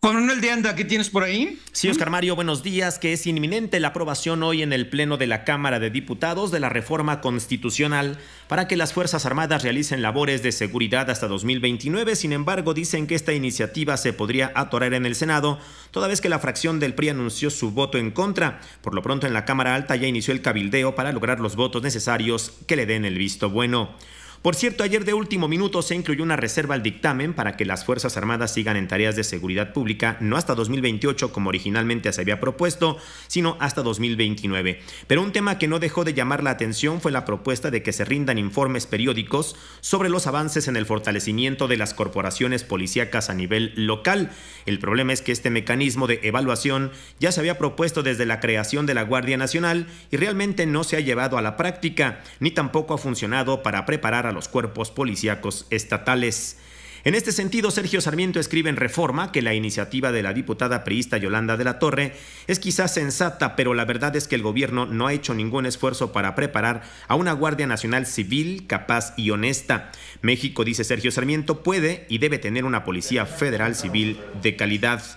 Juan Manuel de Anda, ¿qué tienes por ahí? Sí, Oscar Mario, buenos días. Que es inminente la aprobación hoy en el Pleno de la Cámara de Diputados de la reforma constitucional para que las Fuerzas Armadas realicen labores de seguridad hasta 2029. Sin embargo, dicen que esta iniciativa se podría atorar en el Senado, toda vez que la fracción del PRI anunció su voto en contra. Por lo pronto, en la Cámara Alta ya inició el cabildeo para lograr los votos necesarios que le den el visto bueno. Por cierto, ayer de último minuto se incluyó una reserva al dictamen para que las Fuerzas Armadas sigan en tareas de seguridad pública, no hasta 2028 como originalmente se había propuesto, sino hasta 2029. Pero un tema que no dejó de llamar la atención fue la propuesta de que se rindan informes periódicos sobre los avances en el fortalecimiento de las corporaciones policíacas a nivel local. El problema es que este mecanismo de evaluación ya se había propuesto desde la creación de la Guardia Nacional y realmente no se ha llevado a la práctica, ni tampoco ha funcionado para preparar a los cuerpos policíacos estatales. En este sentido, Sergio Sarmiento escribe en Reforma que la iniciativa de la diputada priista Yolanda de la Torre es quizás sensata, pero la verdad es que el gobierno no ha hecho ningún esfuerzo para preparar a una Guardia Nacional civil capaz y honesta. México, dice Sergio Sarmiento, puede y debe tener una policía federal civil de calidad.